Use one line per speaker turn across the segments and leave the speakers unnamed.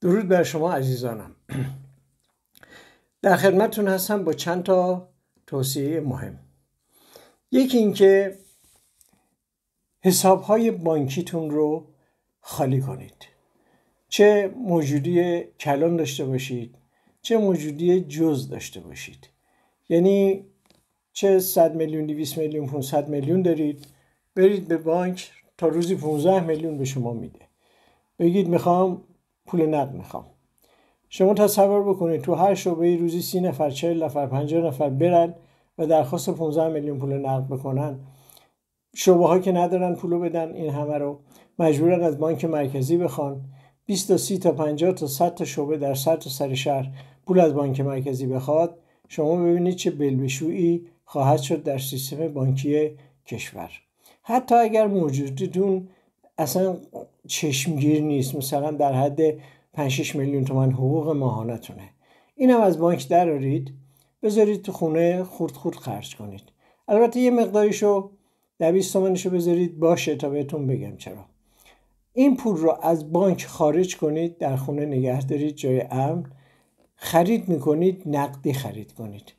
درود بر شما عزیزانم در خدمتتون هستم با چند تا توصیه مهم یکی اینکه حساب های بانکیتون رو خالی کنید چه موجودی کلان داشته باشید چه موجودی جز داشته باشید یعنی چه 100 میلیون 200 میلیون 500 میلیون دارید برید به بانک تا روزی 15 میلیون به شما میده بگید میخوام پول نقد میخوام شما تصور بکنید تو هر شعبه روزی سی نفر چهل نفر پنجاه نفر برن و درخواست 15 میلیون پول نقد بکنن شعبه ها که ندارن پولو بدن این همه رو مجبورن از بانک مرکزی بخوان 20 تا 30 تا 50 تا 100 تا شعبه در سر تا سر شهر پول از بانک مرکزی بخواد شما ببینید چه بلبشویی خواهد شد در سیستم بانکی کشور حتی اگر موجودتون اصلا چشمگیر نیست مثلا در حد 5 میلیون تومن حقوق ماهانتونه این از بانک درارید بذارید تو خونه خورد خورد خرج کنید البته یه مقداریشو دویست تومنشو بذارید باشه تا بهتون بگم چرا این پول رو از بانک خارج کنید در خونه نگه دارید جای امن خرید میکنید نقدی خرید کنید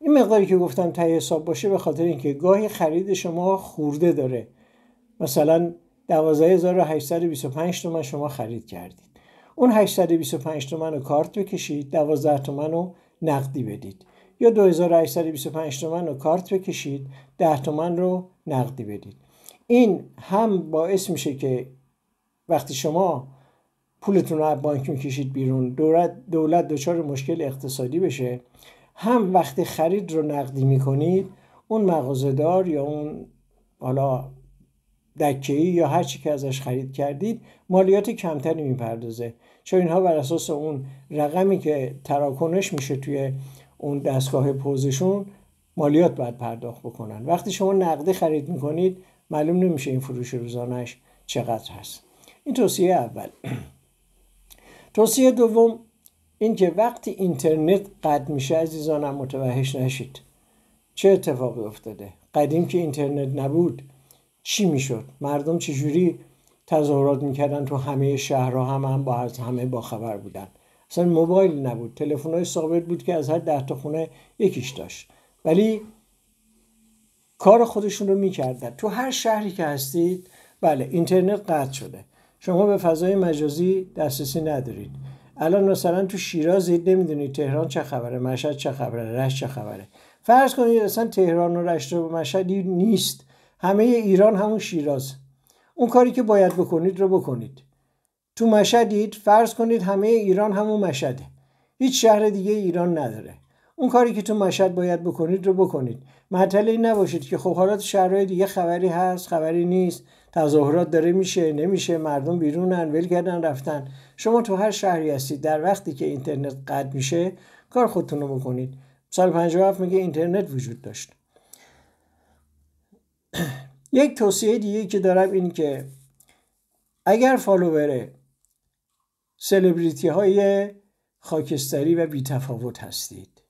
این مقداری که گفتم تایی حساب باشه به خاطر اینکه گاهی خرید شما خورده داره مثلا 12825 تومن شما خرید کردید اون 825 تومن رو کارت بکشید 12 تومن رو نقدی بدید یا 2825 تومن رو کارت بکشید 10 تومن رو نقدی بدید این هم باعث میشه که وقتی شما پولتون رو از بانک میکشید بیرون دولت دولت دچار مشکل اقتصادی بشه هم وقتی خرید رو نقدی میکنید اون مغازهدار یا اون حالا دکه یا هر چی که ازش خرید کردید مالیات کمتری میپردازه چون اینها بر اساس اون رقمی که تراکنش میشه توی اون دستگاه پوزشون مالیات باید پرداخت بکنن وقتی شما نقدی خرید میکنید معلوم نمیشه این فروش روزانش چقدر هست این توصیه اول توصیه دوم اینکه وقتی اینترنت قطع میشه عزیزانم متوحش نشید چه اتفاقی افتاده قدیم که اینترنت نبود چی میشد مردم چجوری تظاهرات میکردن تو همه شهرها هم, هم با همه با خبر بودن اصلا موبایل نبود تلفن های ثابت بود که از هر ده تا خونه یکیش داشت ولی کار خودشون رو میکردن تو هر شهری که هستید بله اینترنت قطع شده شما به فضای مجازی دسترسی ندارید الان مثلا تو شیراز نمیدونید تهران چه خبره مشهد چه خبره رشت چه خبره فرض کنید اصلا تهران و رشت و مشهدی نیست همه ایران همون شیراز اون کاری که باید بکنید رو بکنید تو مشهدید فرض کنید همه ایران همون مشهده هیچ شهر دیگه ایران نداره اون کاری که تو مشهد باید بکنید رو بکنید معطل نباشید که خب حالا شهرهای دیگه خبری هست خبری نیست تظاهرات داره میشه نمیشه مردم بیرونن ول کردن رفتن شما تو هر شهری هستید در وقتی که اینترنت قطع میشه کار خودتون رو بکنید سال 57 میگه اینترنت وجود داشت یک توصیه دیگه که دارم این که اگر فالوور سلبریتی های خاکستری و بیتفاوت هستید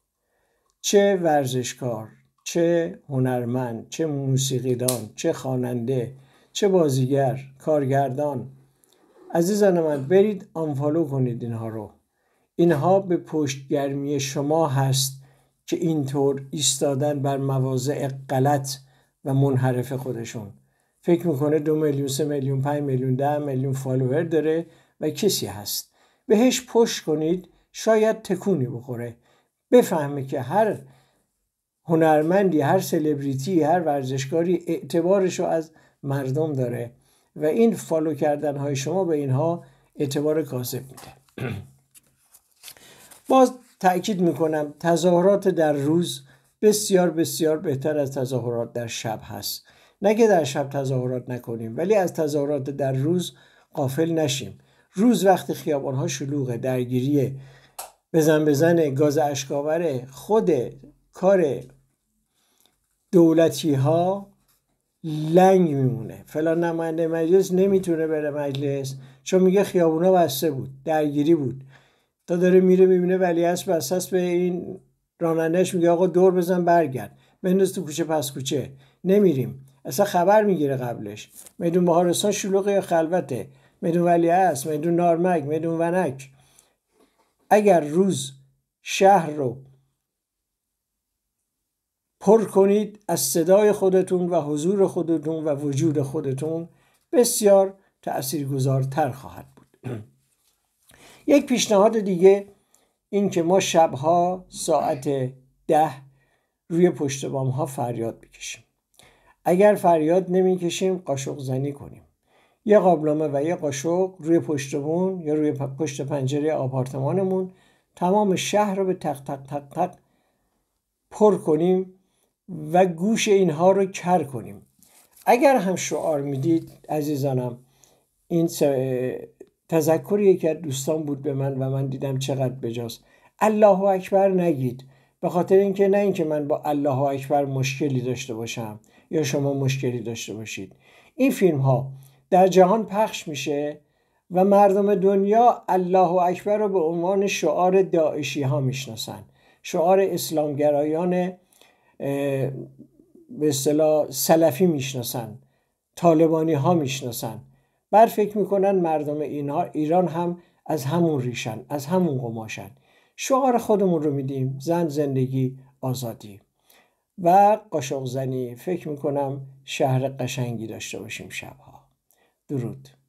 چه ورزشکار چه هنرمند چه موسیقیدان چه خواننده چه بازیگر کارگردان عزیزان من برید آنفالو کنید اینها رو اینها به پشت گرمی شما هست که اینطور ایستادن بر مواضع غلط و منحرف خودشون فکر میکنه دو میلیون سه میلیون پنج میلیون ده میلیون فالوور داره و کسی هست بهش پشت کنید شاید تکونی بخوره بفهمه که هر هنرمندی هر سلبریتی هر ورزشکاری اعتبارش رو از مردم داره و این فالو کردن های شما به اینها اعتبار کاذب میده باز تاکید میکنم تظاهرات در روز بسیار بسیار بهتر از تظاهرات در شب هست نه که در شب تظاهرات نکنیم ولی از تظاهرات در روز قافل نشیم روز وقتی خیابانها شلوغه درگیری بزن بزن گاز اشکاور خود کار دولتی ها لنگ میمونه فلان نماینده مجلس نمیتونه بره مجلس چون میگه خیابونا بسته بود درگیری بود تا داره میره میبینه ولی هست بسته به این رانندهش میگه آقا دور بزن برگرد بنداز تو کوچه پس کوچه نمیریم اصلا خبر میگیره قبلش میدون بهارستان شلوغه یا خلوته میدون ولی است میدون نارمک میدون ونک اگر روز شهر رو پر کنید از صدای خودتون و حضور خودتون و وجود خودتون بسیار تأثیر خواهد بود یک پیشنهاد دیگه اینکه ما شبها ساعت ده روی پشت بام ها فریاد بکشیم اگر فریاد نمیکشیم قاشق زنی کنیم یه قابلمه و یه قاشق روی پشت بون یا روی پشت پنجره آپارتمانمون تمام شهر رو به تق تق تق تق پر کنیم و گوش اینها رو کر کنیم اگر هم شعار میدید عزیزانم این تذکر یکی از دوستان بود به من و من دیدم چقدر بجاست الله اکبر نگید به خاطر اینکه نه اینکه من با الله اکبر مشکلی داشته باشم یا شما مشکلی داشته باشید این فیلم ها در جهان پخش میشه و مردم دنیا الله اکبر رو به عنوان شعار داعشی ها میشناسن شعار اسلامگرایان به اصطلاح سلفی میشناسن طالبانی ها میشناسن بر فکر میکنن مردم ایران هم از همون ریشن از همون قماشن شعار خودمون رو میدیم زن زندگی آزادی و قاشق زنی فکر میکنم شهر قشنگی داشته باشیم شبها درود